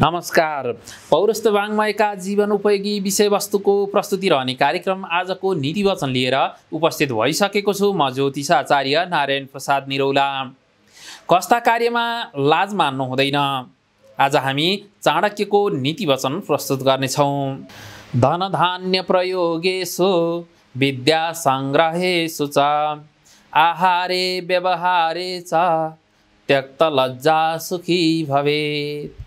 नमस्कार पौरस्त वाङ्मयका जीवन उपयोगी विषयवस्तुको प्रस्तुति रहने कार्यक्रम आजको नीति वचन लिएर उपस्थित भइसकेको छु म ज्योतिष आचार्य नारायण प्रसाद निरौला कस्ता कार्यमा लाज मान्नु हुँदैन आज हामी चाणक्यको नीति वचन प्रस्तुत गर्नेछौँ धन धान्य प्रयोगेशु विद्या सङ्ग्रहेशु च आहारे व्यवहारे च त्यक्त लज्जा सुखी भवेत्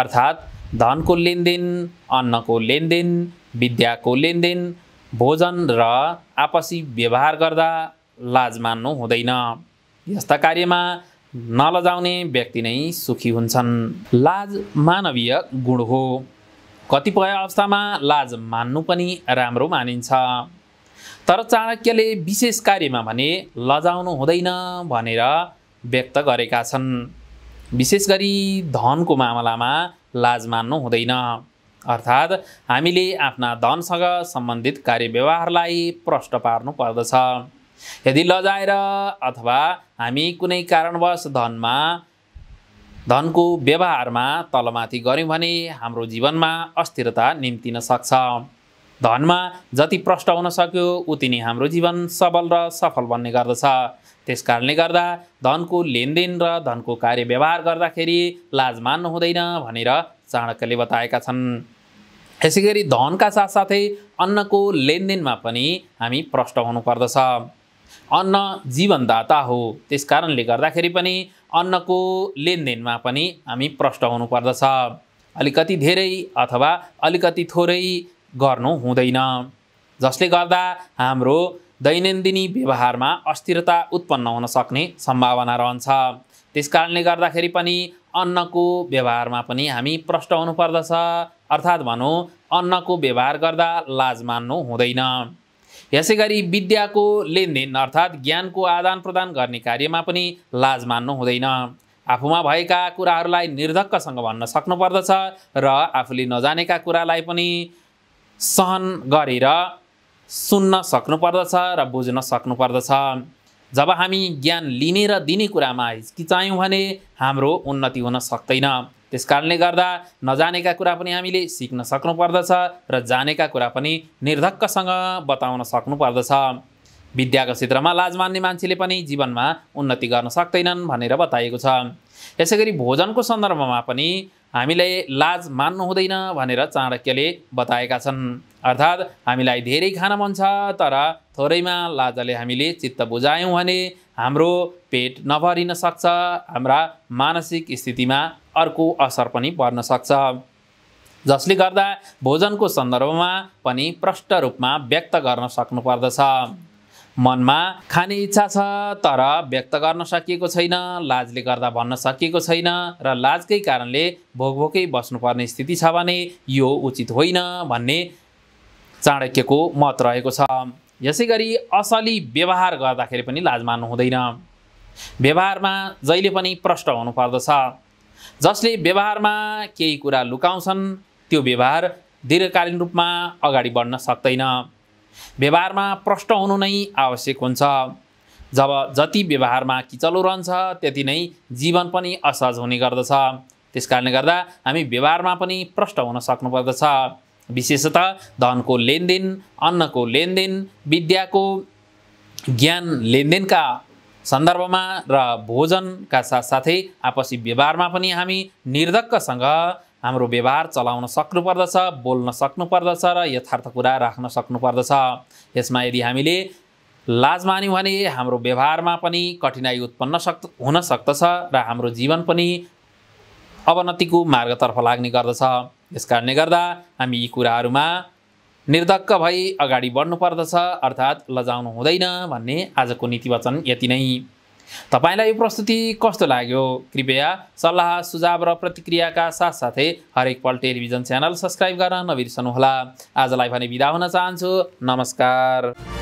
अर्थात् धनको लेनदेन अन्नको लेनदेन विद्याको लेनदेन भोजन र आपसी व्यवहार गर्दा लाज मान्नु हुँदैन यस्ता कार्यमा नलजाउने व्यक्ति नै सुखी हुन्छन् लाज मानवीय गुण हो कतिपय अवस्थामा लाज मान्नु पनि राम्रो मानिन्छ तर चाणक्यले विशेष कार्यमा भने लजाउनु हुँदैन भनेर व्यक्त गरेका छन् विशेष गरी धनको मामलामा लाज मान्नु हुँदैन अर्थात् हामीले आफ्ना धनसँग सम्बन्धित कार्य व्यवहारलाई प्रष्ट पार्नु पर्दछ यदि लजाएर अथवा हामी कुनै कारणवश धनमा धनको व्यवहारमा तलमाथि गऱ्यौँ भने हाम्रो जीवनमा अस्थिरता निम्तिन सक्छ धनमा जति प्रष्ट हुन सक्यो उति नै हाम्रो जीवन सबल र सफल बन्ने गर्दछ त्यस कारणले गर्दा धनको लेनदेन र धनको कार्य व्यवहार गर्दाखेरि लाज मान्नु हुँदैन भनेर चाणक्यले बताएका छन् यसै गरी धनका साथसाथै अन्नको लेनदेनमा पनि हामी प्रष्ट हुनुपर्दछ अन्न जीवनदाता हो त्यस कारणले गर्दाखेरि पनि अन्नको लेनदेनमा पनि हामी प्रष्ट हुनुपर्दछ अलिकति धेरै अथवा अलिकति थोरै गर्नु हुँदैन जसले गर्दा हाम्रो दैनन्दिनी व्यवहारमा अस्थिरता उत्पन्न हुन सक्ने सम्भावना रहन्छ त्यस कारणले गर्दाखेरि पनि अन्नको व्यवहारमा पनि हामी प्रष्ट हुनुपर्दछ अर्थात् भनौँ अन्नको व्यवहार गर्दा लाज मान्नु हुँदैन यसै गरी विद्याको लेनदेन अर्थात् ज्ञानको आदान प्रदान गर्ने कार्यमा पनि लाज मान्नु हुँदैन आफूमा भएका कुराहरूलाई निर्धक्कसँग भन्न सक्नुपर्दछ र आफूले नजानेका कुरालाई पनि सहन गरेर सुन्न सक्नुपर्दछ र बुझ्न सक्नुपर्दछ जब हामी ज्ञान लिने र दिने कुरामा हिचकिचायौँ भने हाम्रो उन्नति हुन सक्दैन त्यस कारणले गर्दा नजानेका कुरा पनि हामीले सिक्न सक्नुपर्दछ र जानेका कुरा पनि निर्धक्कसँग बताउन सक्नुपर्दछ विद्याको क्षेत्रमा लाज मान्ने मान्छेले पनि जीवनमा उन्नति गर्न सक्दैनन् भनेर बताएको छ यसै गरी भोजनको सन्दर्भमा पनि हामीलाई लाज मान्नु हुँदैन भनेर चाणक्यले बताएका छन् अर्थात् हामीलाई धेरै खान मन छ तर थोरैमा लाजले हामीले चित्त बुझायौँ भने हाम्रो पेट नभरिन सक्छ हाम्रा मानसिक स्थितिमा अर्को असर पनि पर्न सक्छ जसले गर्दा भोजनको सन्दर्भमा पनि प्रष्ट रूपमा व्यक्त गर्न सक्नुपर्दछ मनमा खाने इच्छा छ तर व्यक्त गर्न सकिएको छैन लाजले गर्दा भन्न सकिएको छैन र लाजकै कारणले भोकभोकै भोकै बस्नुपर्ने स्थिति छ भने यो उचित होइन भन्ने चाणक्यको मत रहेको छ यसै गरी असली व्यवहार गर्दाखेरि पनि लाज मान्नु हुँदैन व्यवहारमा जहिले पनि प्रष्ट हुनुपर्दछ जसले व्यवहारमा केही कुरा लुकाउँछन् त्यो व्यवहार दीर्घकालीन रूपमा अगाडि बढ्न सक्दैन व्यवहारमा प्रष्ट हुनु नै आवश्यक हुन्छ जब जति व्यवहारमा किचलो रहन्छ त्यति नै जीवन पनि असहज हुने गर्दछ त्यस कारणले गर्दा हामी व्यवहारमा पनि प्रष्ट हुन सक्नुपर्दछ विशेषतः धनको लेनदेन अन्नको लेनदेन विद्याको ज्ञान लेनदेनका सन्दर्भमा र भोजनका साथसाथै आपसी व्यवहारमा पनि हामी निर्धक्कसँग हाम्रो व्यवहार चलाउन सक्नुपर्दछ बोल्न सक्नुपर्दछ र यथार्थ कुरा राख्न सक्नुपर्दछ यसमा यदि हामीले लाज मान्यौँ भने हाम्रो व्यवहारमा पनि कठिनाई उत्पन्न सक् हुन सक्दछ र हाम्रो जीवन पनि अवनतिको मार्गतर्फ लाग्ने गर्दछ यस कारणले गर्दा हामी यी कुराहरूमा निर्धक्क भई अगाडि बढ्नुपर्दछ अर्थात् लजाउनु हुँदैन भन्ने आजको नीति वचन यति नै तपाईँलाई यो प्रस्तुति कस्तो लाग्यो कृपया सल्लाह सुझाव र प्रतिक्रियाका साथसाथै हरेक पल टेलिभिजन च्यानल सब्सक्राइब गर्न नबिर्सनुहोला आजलाई भने बिदा हुन चाहन्छु नमस्कार